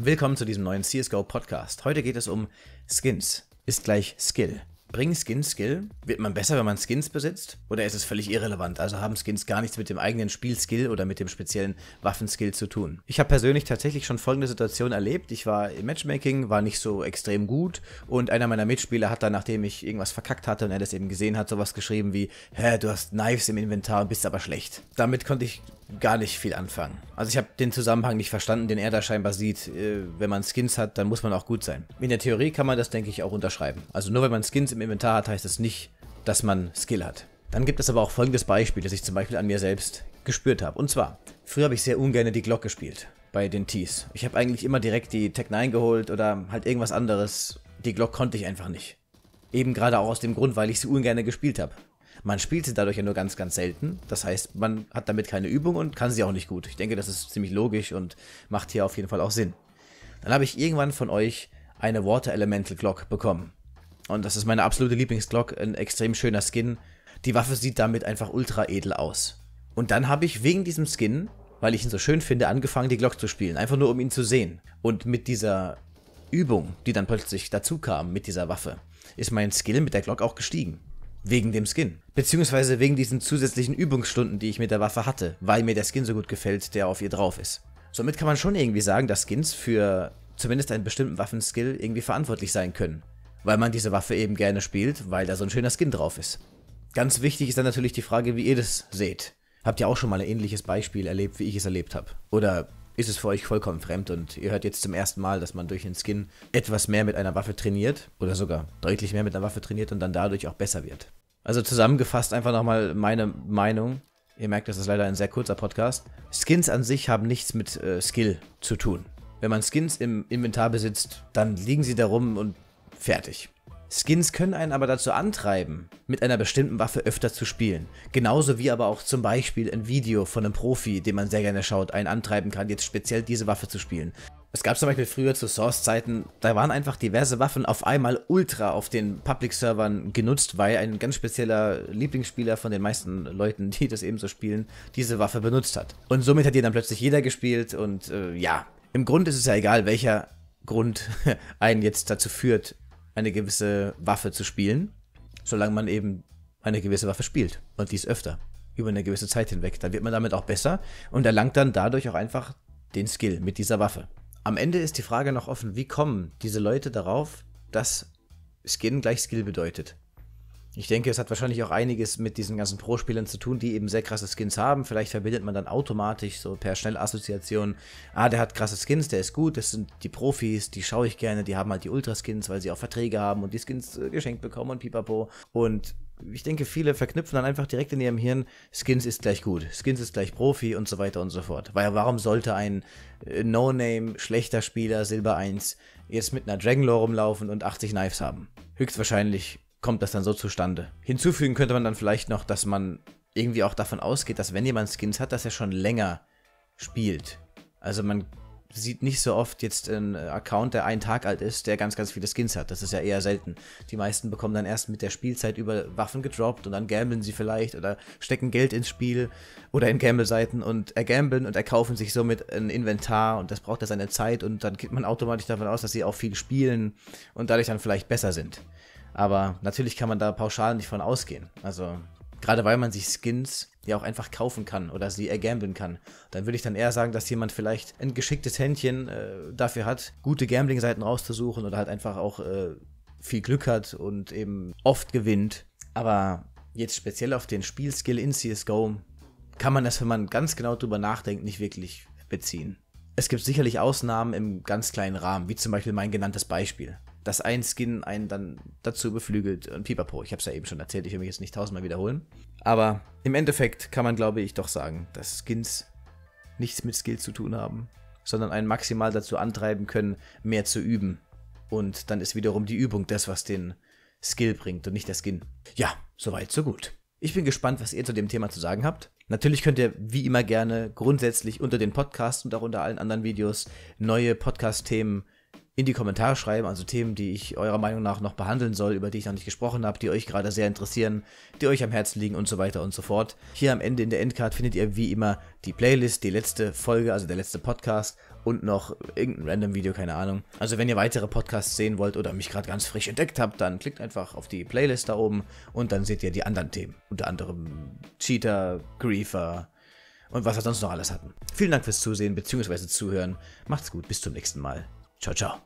Willkommen zu diesem neuen CSGO Podcast. Heute geht es um Skins. Ist gleich Skill. Bringen Skins Skill? Wird man besser, wenn man Skins besitzt? Oder ist es völlig irrelevant? Also haben Skins gar nichts mit dem eigenen Spielskill oder mit dem speziellen Waffenskill zu tun. Ich habe persönlich tatsächlich schon folgende Situation erlebt. Ich war im Matchmaking, war nicht so extrem gut und einer meiner Mitspieler hat dann, nachdem ich irgendwas verkackt hatte und er das eben gesehen hat, sowas geschrieben wie, hä, du hast Knives im Inventar und bist aber schlecht. Damit konnte ich gar nicht viel anfangen. Also ich habe den Zusammenhang nicht verstanden, den er da scheinbar sieht. Äh, wenn man Skins hat, dann muss man auch gut sein. In der Theorie kann man das, denke ich, auch unterschreiben. Also nur wenn man Skins im Inventar hat, heißt das nicht, dass man Skill hat. Dann gibt es aber auch folgendes Beispiel, das ich zum Beispiel an mir selbst gespürt habe. Und zwar, früher habe ich sehr ungern die Glock gespielt bei den Tees. Ich habe eigentlich immer direkt die Tech 9 geholt oder halt irgendwas anderes. Die Glock konnte ich einfach nicht. Eben gerade auch aus dem Grund, weil ich sie ungern gespielt habe. Man spielt sie dadurch ja nur ganz, ganz selten. Das heißt, man hat damit keine Übung und kann sie auch nicht gut. Ich denke, das ist ziemlich logisch und macht hier auf jeden Fall auch Sinn. Dann habe ich irgendwann von euch eine Water Elemental Glock bekommen. Und das ist meine absolute Lieblingsglock, ein extrem schöner Skin. Die Waffe sieht damit einfach ultra edel aus. Und dann habe ich wegen diesem Skin, weil ich ihn so schön finde, angefangen, die Glock zu spielen. Einfach nur, um ihn zu sehen. Und mit dieser Übung, die dann plötzlich dazu kam, mit dieser Waffe, ist mein Skill mit der Glock auch gestiegen. Wegen dem Skin. Beziehungsweise wegen diesen zusätzlichen Übungsstunden, die ich mit der Waffe hatte, weil mir der Skin so gut gefällt, der auf ihr drauf ist. Somit kann man schon irgendwie sagen, dass Skins für zumindest einen bestimmten Waffenskill irgendwie verantwortlich sein können. Weil man diese Waffe eben gerne spielt, weil da so ein schöner Skin drauf ist. Ganz wichtig ist dann natürlich die Frage, wie ihr das seht. Habt ihr auch schon mal ein ähnliches Beispiel erlebt, wie ich es erlebt habe? Oder ist es für euch vollkommen fremd und ihr hört jetzt zum ersten Mal, dass man durch den Skin etwas mehr mit einer Waffe trainiert oder sogar deutlich mehr mit einer Waffe trainiert und dann dadurch auch besser wird. Also zusammengefasst einfach nochmal meine Meinung. Ihr merkt, das ist leider ein sehr kurzer Podcast. Skins an sich haben nichts mit äh, Skill zu tun. Wenn man Skins im Inventar besitzt, dann liegen sie da rum und fertig. Skins können einen aber dazu antreiben, mit einer bestimmten Waffe öfter zu spielen. Genauso wie aber auch zum Beispiel ein Video von einem Profi, den man sehr gerne schaut, einen antreiben kann, jetzt speziell diese Waffe zu spielen. Es gab zum Beispiel früher zu Source-Zeiten, da waren einfach diverse Waffen auf einmal ultra auf den Public-Servern genutzt, weil ein ganz spezieller Lieblingsspieler von den meisten Leuten, die das ebenso spielen, diese Waffe benutzt hat. Und somit hat die dann plötzlich jeder gespielt und äh, ja, im Grunde ist es ja egal, welcher Grund einen jetzt dazu führt, eine gewisse Waffe zu spielen, solange man eben eine gewisse Waffe spielt und dies öfter über eine gewisse Zeit hinweg. Dann wird man damit auch besser und erlangt dann dadurch auch einfach den Skill mit dieser Waffe. Am Ende ist die Frage noch offen, wie kommen diese Leute darauf, dass Skin gleich Skill bedeutet? Ich denke, es hat wahrscheinlich auch einiges mit diesen ganzen Pro-Spielern zu tun, die eben sehr krasse Skins haben. Vielleicht verbindet man dann automatisch so per Schnellassoziation, ah, der hat krasse Skins, der ist gut, das sind die Profis, die schaue ich gerne, die haben halt die Ultra-Skins, weil sie auch Verträge haben und die Skins äh, geschenkt bekommen und pipapo. Und ich denke, viele verknüpfen dann einfach direkt in ihrem Hirn, Skins ist gleich gut, Skins ist gleich Profi und so weiter und so fort. Weil warum sollte ein äh, No-Name, schlechter Spieler, Silber 1, jetzt mit einer Dragon Lore rumlaufen und 80 Knives haben? Höchstwahrscheinlich kommt das dann so zustande. Hinzufügen könnte man dann vielleicht noch, dass man irgendwie auch davon ausgeht, dass wenn jemand Skins hat, dass er schon länger spielt. Also man sieht nicht so oft jetzt einen Account, der einen Tag alt ist, der ganz, ganz viele Skins hat. Das ist ja eher selten. Die meisten bekommen dann erst mit der Spielzeit über Waffen gedroppt und dann gambeln sie vielleicht oder stecken Geld ins Spiel oder in Gamble-Seiten und ergambeln und erkaufen sich somit ein Inventar und das braucht ja seine Zeit und dann geht man automatisch davon aus, dass sie auch viel spielen und dadurch dann vielleicht besser sind. Aber natürlich kann man da pauschal nicht von ausgehen. Also, gerade weil man sich Skins ja auch einfach kaufen kann oder sie ergambeln kann. Dann würde ich dann eher sagen, dass jemand vielleicht ein geschicktes Händchen äh, dafür hat, gute Gambling-Seiten rauszusuchen oder halt einfach auch äh, viel Glück hat und eben oft gewinnt. Aber jetzt speziell auf den Spielskill in CSGO kann man das, wenn man ganz genau drüber nachdenkt, nicht wirklich beziehen. Es gibt sicherlich Ausnahmen im ganz kleinen Rahmen, wie zum Beispiel mein genanntes Beispiel dass ein Skin einen dann dazu beflügelt und pipapo. Ich habe es ja eben schon erzählt, ich will mich jetzt nicht tausendmal wiederholen. Aber im Endeffekt kann man, glaube ich, doch sagen, dass Skins nichts mit Skill zu tun haben, sondern einen maximal dazu antreiben können, mehr zu üben. Und dann ist wiederum die Übung das, was den Skill bringt und nicht der Skin. Ja, soweit, so gut. Ich bin gespannt, was ihr zu dem Thema zu sagen habt. Natürlich könnt ihr wie immer gerne grundsätzlich unter den Podcasts und auch unter allen anderen Videos neue Podcast-Themen in die Kommentare schreiben, also Themen, die ich eurer Meinung nach noch behandeln soll, über die ich noch nicht gesprochen habe, die euch gerade sehr interessieren, die euch am Herzen liegen und so weiter und so fort. Hier am Ende in der Endcard findet ihr wie immer die Playlist, die letzte Folge, also der letzte Podcast und noch irgendein random Video, keine Ahnung. Also wenn ihr weitere Podcasts sehen wollt oder mich gerade ganz frisch entdeckt habt, dann klickt einfach auf die Playlist da oben und dann seht ihr die anderen Themen. Unter anderem Cheater, Griefer und was wir sonst noch alles hatten. Vielen Dank fürs Zusehen bzw. Zuhören. Macht's gut, bis zum nächsten Mal. 瞧瞧。